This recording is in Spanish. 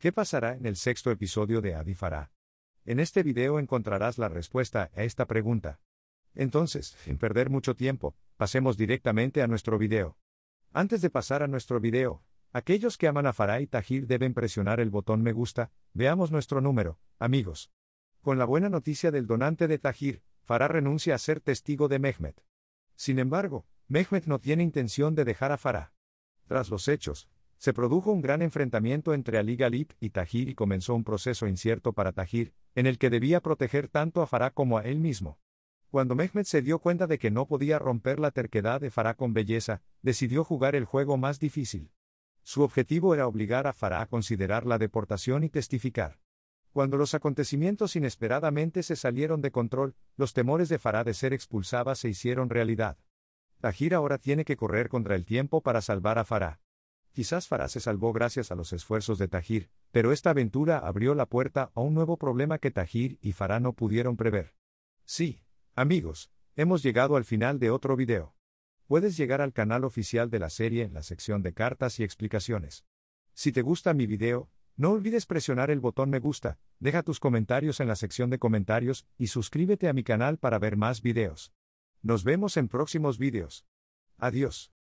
¿Qué pasará en el sexto episodio de Adi Farah? En este video encontrarás la respuesta a esta pregunta. Entonces, sin perder mucho tiempo, pasemos directamente a nuestro video. Antes de pasar a nuestro video, aquellos que aman a Farah y Tajir deben presionar el botón me gusta, veamos nuestro número, amigos. Con la buena noticia del donante de Tajir, Farah renuncia a ser testigo de Mehmet. Sin embargo, Mehmet no tiene intención de dejar a Farah. Tras los hechos, se produjo un gran enfrentamiento entre Ali Galip y Tajir y comenzó un proceso incierto para Tajir, en el que debía proteger tanto a Farah como a él mismo. Cuando Mehmet se dio cuenta de que no podía romper la terquedad de Farah con belleza, decidió jugar el juego más difícil. Su objetivo era obligar a Farah a considerar la deportación y testificar. Cuando los acontecimientos inesperadamente se salieron de control, los temores de Farah de ser expulsada se hicieron realidad. Tajir ahora tiene que correr contra el tiempo para salvar a Farah. Quizás Farah se salvó gracias a los esfuerzos de Tajir, pero esta aventura abrió la puerta a un nuevo problema que Tajir y Farah no pudieron prever. Sí, amigos, hemos llegado al final de otro video. Puedes llegar al canal oficial de la serie en la sección de cartas y explicaciones. Si te gusta mi video, no olvides presionar el botón me gusta, deja tus comentarios en la sección de comentarios y suscríbete a mi canal para ver más videos. Nos vemos en próximos videos. Adiós.